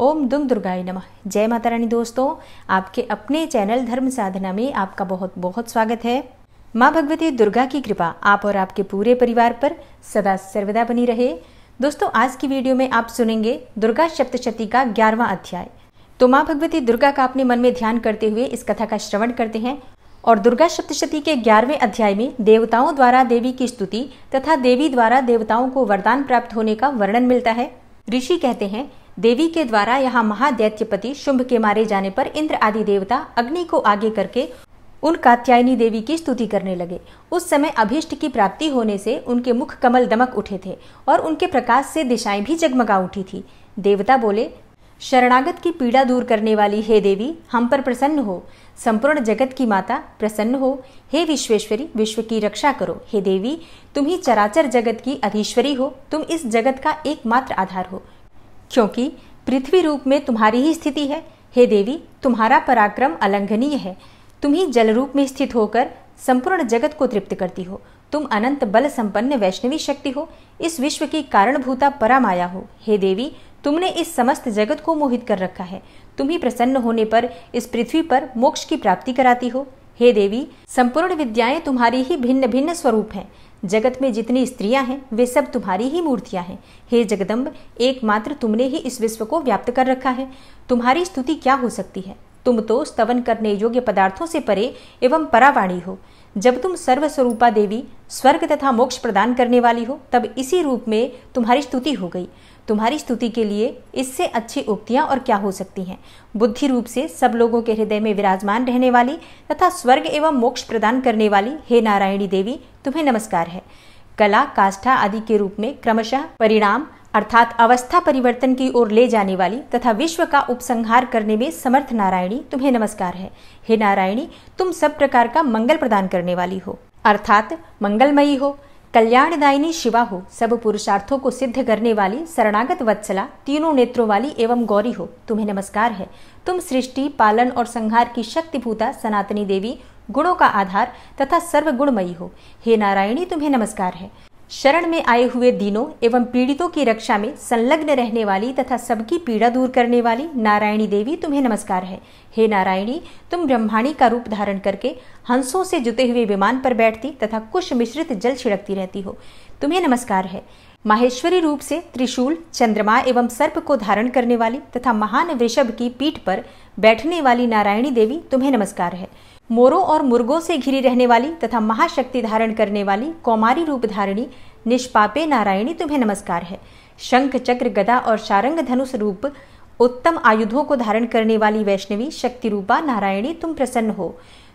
ओम दुम दुर्गाय नमः जय माता रानी दोस्तों आपके अपने चैनल धर्म साधना में आपका बहुत बहुत स्वागत है माँ भगवती दुर्गा की कृपा आप और आपके पूरे परिवार पर सदा सर्वदा बनी रहे दोस्तों आज की वीडियो में आप सुनेंगे दुर्गा सप्तशती का ग्यारहवा अध्याय तो माँ भगवती दुर्गा का अपने मन में ध्यान करते हुए इस कथा का श्रवण करते हैं और दुर्गा सप्तशती के ग्यारहवें अध्याय में देवताओं द्वारा देवी की स्तुति तथा देवी द्वारा देवताओं को वरदान प्राप्त होने का वर्णन मिलता है ऋषि कहते हैं देवी के द्वारा यहाँ महादैत्यपति शुंभ के मारे जाने पर इंद्र आदि देवता अग्नि को आगे करके उन कात्यायनी देवी की स्तुति करने लगे उस समय अभिष्ट की प्राप्ति होने से उनके मुख कमल दमक उठे थे और उनके प्रकाश से दिशाएं भी जगमगा उठी थी देवता बोले शरणागत की पीड़ा दूर करने वाली हे देवी हम पर प्रसन्न हो संपूर्ण जगत की माता प्रसन्न हो हे विश्वेश्वरी विश्व की रक्षा करो हे देवी तुम ही चराचर जगत की अधीश्वरी हो तुम इस जगत का एकमात्र आधार हो क्योंकि पृथ्वी रूप में तुम्हारी ही स्थिति है हे देवी तुम्हारा पराक्रम अलंघनीय है तुम ही जल रूप में स्थित होकर संपूर्ण जगत को तृप्त करती हो तुम अनंत बल संपन्न वैष्णवी शक्ति हो इस विश्व की कारणभूता परामाया हो हे देवी तुमने इस समस्त जगत को मोहित कर रखा है तुम ही प्रसन्न होने पर इस पृथ्वी पर मोक्ष की प्राप्ति कराती हो हे देवी संपूर्ण विद्याएं तुम्हारी ही भिन्न भिन्न स्वरूप हैं जगत में जितनी स्त्रियां हैं वे सब तुम्हारी ही मूर्तियां हैं हे जगदम्ब एकमात्र तुमने ही इस विश्व को व्याप्त कर रखा है तुम्हारी स्तुति क्या हो सकती है तुम तो स्तवन करने योग्य पदार्थों से परे एवं परावाणी हो जब तुम सर्वस्वरूपा देवी स्वर्ग तथा मोक्ष प्रदान करने वाली हो तब इसी रूप में तुम्हारी स्तुति हो गई तुम्हारी स्तुति के लिए इससे अच्छी उक्तियाँ और क्या हो सकती हैं बुद्धि रूप से सब लोगों के हृदय में विराजमान रहने वाली तथा स्वर्ग एवं मोक्ष प्रदान करने वाली हे नारायणी देवी तुम्हें नमस्कार है कला काष्ठा आदि के रूप में क्रमशः परिणाम अर्थात अवस्था परिवर्तन की ओर ले जाने वाली तथा विश्व का उपसंहार करने में समर्थ नारायणी तुम्हें नमस्कार है हे नारायणी तुम सब प्रकार का मंगल प्रदान करने वाली हो अर्थात मंगलमयी हो कल्याणदायिनी शिवा हो सब पुरुषार्थों को सिद्ध करने वाली शरणागत वत्सला तीनों नेत्रों वाली एवं गौरी हो तुम्हें नमस्कार है तुम सृष्टि पालन और संहार की शक्ति भूता सनातनी देवी गुणों का आधार तथा सर्वगुणमयी हो हे नारायणी तुम्हें नमस्कार है शरण में आए हुए दीनों एवं पीड़ितों की रक्षा में संलग्न रहने वाली तथा सबकी पीड़ा दूर करने वाली नारायणी देवी तुम्हें नमस्कार है हे नारायणी तुम ब्रह्माणी का रूप धारण करके हंसों से जुते हुए विमान पर बैठती तथा कुश मिश्रित जल छिड़कती रहती हो तुम्हें नमस्कार है माहेश्वरी रूप से त्रिशूल चंद्रमा एवं सर्प को धारण करने वाली तथा महान वृषभ की पीठ पर बैठने वाली नारायणी देवी तुम्हें नमस्कार है मोरों और मुर्गों से घिरी रहने वाली तथा महाशक्ति धारण करने वाली कौमारी रूप धारिणी निष्पापे नारायणी तुम्हें नमस्कार है शंख चक्र गदा और शारंग धनुष रूप उत्तम आयुधों को धारण करने वाली वैष्णवी शक्ति रूपा नारायणी तुम प्रसन्न हो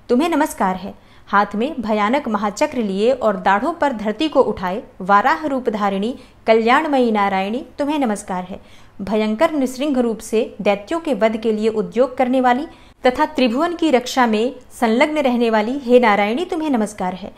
तुम्हें नमस्कार है हाथ में भयानक महाचक्र लिए और दाढ़ों पर धरती को उठाए वाराह रूप धारिणी कल्याणमयी नारायणी तुम्हें नमस्कार है भयंकर निसृंग रूप से दैत्यों के वध के लिए उद्योग करने वाली तथा त्रिभुवन की रक्षा में संलग्न रहने वाली हे नारायणी तुम्हें नमस्कार है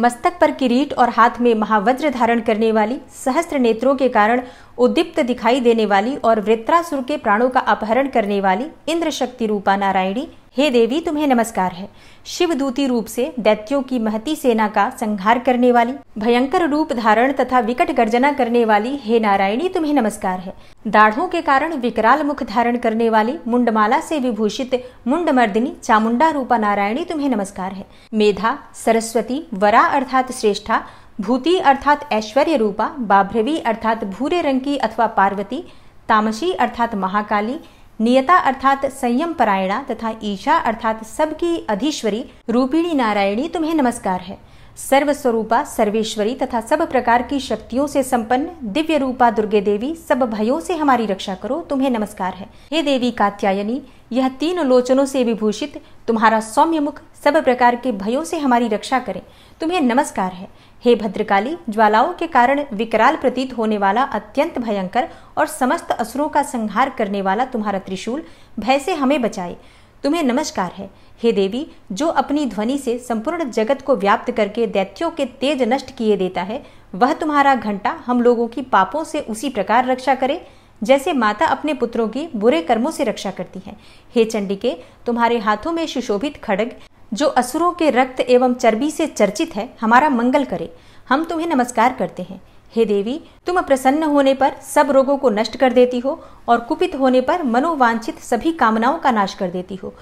मस्तक पर किरीट और हाथ में महावज्र धारण करने वाली सहस्त्र नेत्रों के कारण उद्दीप्त दिखाई देने वाली और वृत्रासुर के प्राणों का अपहरण करने वाली इंद्र शक्ति रूपा नारायणी हे देवी तुम्हें नमस्कार है शिव दूती रूप से दैत्यों की महती सेना का संहार करने वाली भयंकर रूप धारण तथा विकट गर्जना करने वाली हे नारायणी तुम्हें नमस्कार है दाढ़ों के कारण विकराल मुख धारण करने वाली मुंडमाला से विभूषित मुंड मर्दिनी चामुंडा रूपा नारायणी तुम्हें नमस्कार है मेधा सरस्वती वरा अर्थात श्रेष्ठा भूति अर्थात ऐश्वर्य रूपा बाभ्रवी अर्थात भूरे रंग की अथवा पार्वती तामसी अर्थात महाकाली नियता अर्थात संयम परायणा तथा ईशा अर्थात सबकी अधीश्वरी रूपिणी नारायणी तुम्हें नमस्कार है सर्वस्वरूपा सर्वेश्वरी तथा सब प्रकार की शक्तियों से संपन्न दिव्य रूपा दुर्गे देवी सब भयों से हमारी रक्षा करो तुम्हें नमस्कार है हे देवी कात्यायनी यह तीन लोचनों से विभूषित तुम्हारा सौम्य मुख सब प्रकार के भयों से हमारी रक्षा करे तुम्हें नमस्कार है हे भद्रकाली ज्वालाओं के कारण विकराल प्रतीत होने वाला अत्यंत भयंकर और समस्त असुरों का संहार करने वाला तुम्हारा त्रिशूल भय से हमें बचाए तुम्हें नमस्कार है हे देवी जो अपनी ध्वनि से संपूर्ण जगत को व्याप्त करके दैत्यों के तेज नष्ट किए देता है वह तुम्हारा घंटा हम लोगों की पापों से उसी प्रकार रक्षा करे जैसे माता अपने पुत्रों की बुरे कर्मों से रक्षा करती है हे चंडिके तुम्हारे हाथों में सुशोभित खड़ग जो असुरों के रक्त एवं चर्बी से चर्चित है हमारा मंगल करे हम तुम्हें नमस्कार करते हैं हे देवी तुम प्रसन्न होने पर सब रोगों को नष्ट कर देती हो और कुपित होने पर मनोवांछित सभी कामनाओं का नाश कर देती हो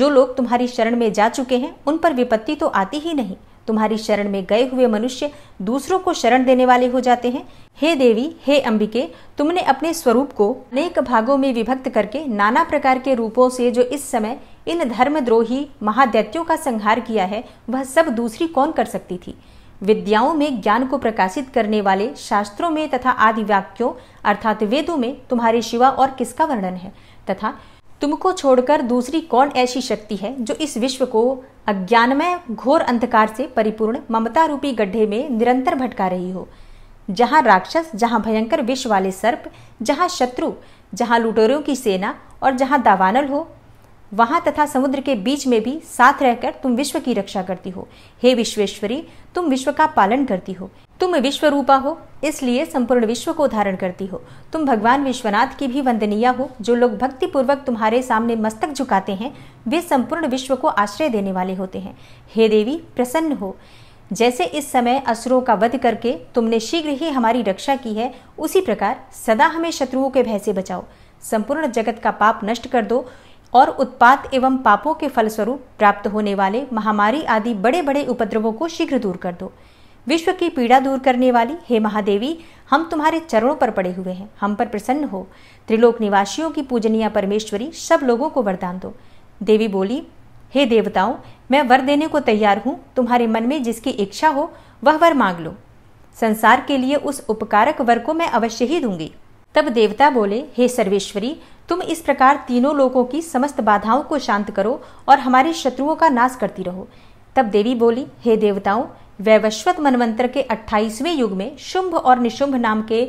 जो लोग तुम्हारी शरण में जा चुके हैं उन पर विपत्ति तो आती ही नहीं तुम्हारी शरण में गए हुए मनुष्य दूसरों को शरण देने वाले हो जाते हैं हे देवी हे अंबिके तुमने अपने स्वरूप को अनेक भागों में विभक्त करके नाना प्रकार के रूपों से जो इस समय इन धर्मद्रोही महादैत्यों का संहार किया है वह सब दूसरी कौन कर सकती थी विद्याओं में ज्ञान को प्रकाशित करने वाले शास्त्रों में तथा आदि वाक्यों अर्थात वेदों में तुम्हारे शिवा और किसका वर्णन है तथा तुमको छोड़कर दूसरी कौन ऐसी शक्ति है जो इस विश्व को अज्ञानमय घोर अंधकार से परिपूर्ण ममता रूपी गड्ढे में निरंतर भटका रही हो जहाँ राक्षस जहाँ भयंकर विश्व वाले सर्प जहाँ शत्रु जहाँ लुटेरों की सेना और जहाँ दावानल हो वहां तथा समुद्र के बीच में भी साथ रहकर तुम विश्व की रक्षा करती हो हे विश्वेश्वरी तुम विश्व का पालन करती हो तुम विश्व रूपा हो इसलिए संपूर्ण विश्व को धारण करती हो तुम भगवान विश्वनाथ की भी वंदनीय हो जो लोग पूर्वक तुम्हारे सामने मस्तक झुकाते हैं वे संपूर्ण विश्व को आश्रय देने वाले होते हैं हे देवी प्रसन्न हो जैसे इस समय असुरों का वध करके तुमने शीघ्र ही हमारी रक्षा की है उसी प्रकार सदा हमें शत्रुओं के भय से बचाओ संपूर्ण जगत का पाप नष्ट कर दो और उत्पात एवं पापों के फलस्वरूप प्राप्त होने वाले महामारी आदि बड़े बड़े उपद्रवों को शीघ्र दूर कर दो विश्व की पीड़ा दूर करने वाली हे महादेवी हम तुम्हारे चरणों पर पड़े हुए हैं हम पर प्रसन्न हो त्रिलोक निवासियों की पूजनीय परमेश्वरी सब लोगों को वरदान दो देवी बोली हे देवताओं मैं वर देने को तैयार हूँ तुम्हारे मन में जिसकी इच्छा हो वह वर मांग लो संसार के लिए उस उपकारक वर को मैं अवश्य ही दूंगी तब देवता बोले हे सर्वेश्वरी तुम इस प्रकार तीनों लोगों की समस्त बाधाओं को शांत करो और हमारे शत्रुओं का नाश करती रहो तब देवी बोली हे देवताओं वैवस्वत मनवंतर के अट्ठाईसवें युग में शुंभ और निशुंभ नाम के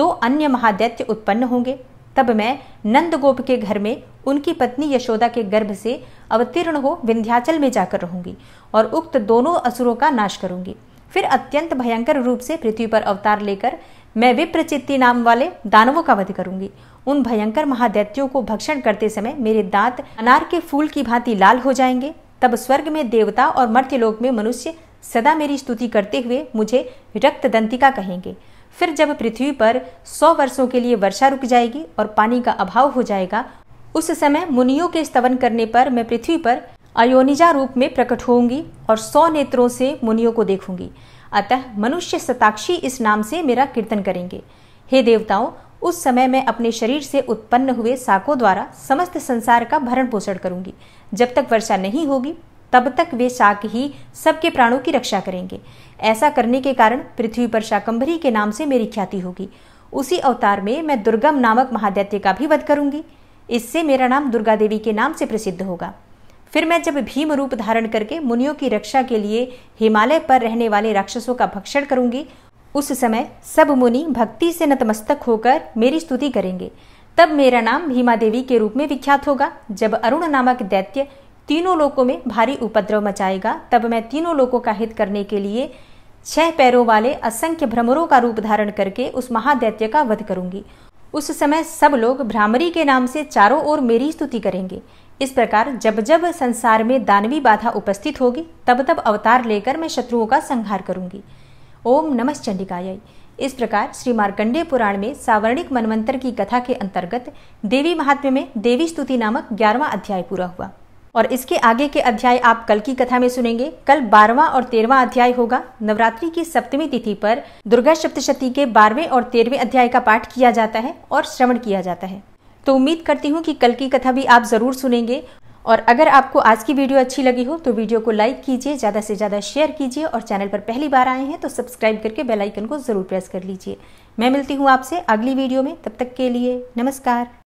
दो अन्य महादैत्य उत्पन्न होंगे तब मैं नंदगोप के घर में उनकी पत्नी यशोदा के गर्भ से अवतीर्ण हो विंध्याचल में जाकर रहूंगी और उक्त दोनों असुरों का नाश करूंगी फिर अत्यंत भयंकर रूप से पृथ्वी पर अवतार लेकर मैं विप्रचित नाम वाले दानवों का वध करूंगी उन भयंकर महादैत्यों को भक्षण करते समय मेरे दांत अनार के फूल की भांति लाल हो जाएंगे तब स्वर्ग में देवता और मर्त्यलोक में मनुष्य सदा मेरी स्तुति करते हुए मुझे रक्त दंतिका कहेंगे फिर जब पृथ्वी पर सौ वर्षों के लिए वर्षा रुक जाएगी और पानी का अभाव हो जाएगा उस समय मुनियों के स्तवन करने पर मैं पृथ्वी पर अयोनिजा रूप में प्रकट होंगी और सौ नेत्रों से मुनियों को देखूंगी अतः मनुष्य सताक्षी इस नाम से मेरा कीर्तन करेंगे हे देवताओं उस समय मैं अपने शरीर से उत्पन्न हुए साकों द्वारा समस्त संसार का भरण पोषण करूंगी जब तक वर्षा नहीं होगी तब तक वे शाक ही सबके प्राणों की रक्षा करेंगे ऐसा करने के कारण पृथ्वी पर शाकंभरी के नाम से मेरी ख्याति होगी उसी अवतार में मैं दुर्गम नामक महादैत्य का भी वध करूंगी इससे मेरा नाम दुर्गा देवी के नाम से प्रसिद्ध होगा फिर मैं जब भीम रूप धारण करके मुनियों की रक्षा के लिए हिमालय पर रहने वाले राक्षसों का भक्षण करूंगी उस समय सब मुनि भक्ति से नतमस्तक होकर मेरी स्तुति करेंगे तब मेरा नाम भीमा देवी के रूप में विख्यात होगा जब अरुण नामक दैत्य तीनों लोकों में भारी उपद्रव मचाएगा तब मैं तीनों लोगों का हित करने के लिए छह पैरों वाले असंख्य भ्रमरों का रूप धारण करके उस महादैत्य का वध करूंगी उस समय सब लोग भ्रामरी के नाम से चारों ओर मेरी स्तुति करेंगे इस प्रकार जब जब संसार में दानवी बाधा उपस्थित होगी तब तब अवतार लेकर मैं शत्रुओं का संहार करूंगी ओम नमः चंडिकाय इस प्रकार श्री मार्कंडेय पुराण में सावर्णिक मनवंतर की कथा के अंतर्गत देवी महात्म्य में देवी स्तुति नामक ग्यारहवा अध्याय पूरा हुआ और इसके आगे के अध्याय आप कल की कथा में सुनेंगे कल बारवा और तेरवा अध्याय होगा नवरात्रि की सप्तमी तिथि पर दुर्गा सप्तशती के बारहवें और तेरहवें अध्याय का पाठ किया जाता है और श्रवण किया जाता है तो उम्मीद करती हूँ कि कल की कथा भी आप ज़रूर सुनेंगे और अगर आपको आज की वीडियो अच्छी लगी हो तो वीडियो को लाइक कीजिए ज़्यादा से ज़्यादा शेयर कीजिए और चैनल पर पहली बार आए हैं तो सब्सक्राइब करके बेल आइकन को ज़रूर प्रेस कर लीजिए मैं मिलती हूँ आपसे अगली वीडियो में तब तक के लिए नमस्कार